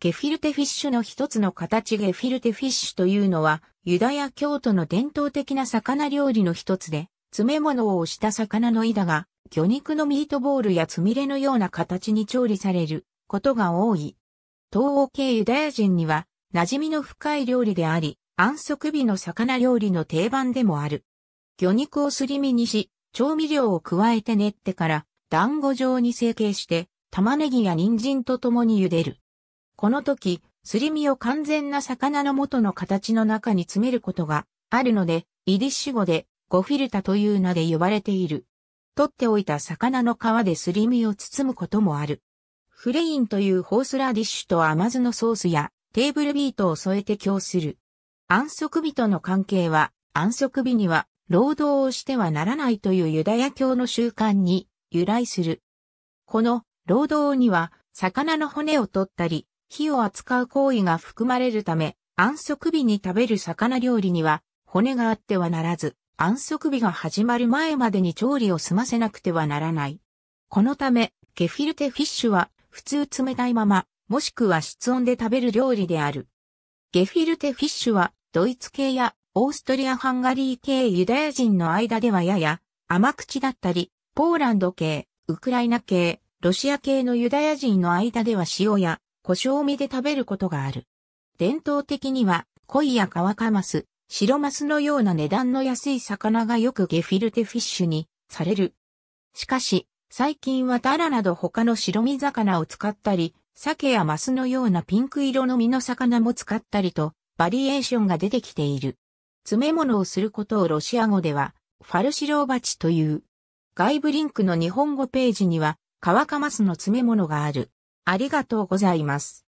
ゲフィルテフィッシュの一つの形ゲフィルテフィッシュというのは、ユダヤ教徒の伝統的な魚料理の一つで、詰め物をした魚の胃だが、魚肉のミートボールやつみれのような形に調理されることが多い。東欧系ユダヤ人には、馴染みの深い料理であり、安息日の魚料理の定番でもある。魚肉をすり身にし、調味料を加えて練ってから、団子状に成形して、玉ねぎや人参と共に茹でる。この時、すり身を完全な魚の元の形の中に詰めることがあるので、イディッシュ語でゴフィルタという名で呼ばれている。取っておいた魚の皮ですり身を包むこともある。フレインというホースラディッシュと甘酢のソースやテーブルビートを添えて供する。安息日との関係は、安息日には労働をしてはならないというユダヤ教の習慣に由来する。この労働には魚の骨を取ったり、火を扱う行為が含まれるため、安息日に食べる魚料理には、骨があってはならず、安息日が始まる前までに調理を済ませなくてはならない。このため、ゲフィルテフィッシュは、普通冷たいまま、もしくは室温で食べる料理である。ゲフィルテフィッシュは、ドイツ系やオーストリア・ハンガリー系ユダヤ人の間ではやや甘口だったり、ポーランド系、ウクライナ系、ロシア系のユダヤ人の間では塩や胡椒味で食べることがある。伝統的には、鯉や川カマス、白マスのような値段の安い魚がよくゲフィルテフィッシュにされる。しかし、最近はタラなど他の白身魚を使ったり、鮭やマスのようなピンク色の身の魚も使ったりと、バリエーションが出てきている。詰め物をすることをロシア語では、ファルシローバチという。外部リンクの日本語ページには、カワカマスの詰め物がある。ありがとうございます。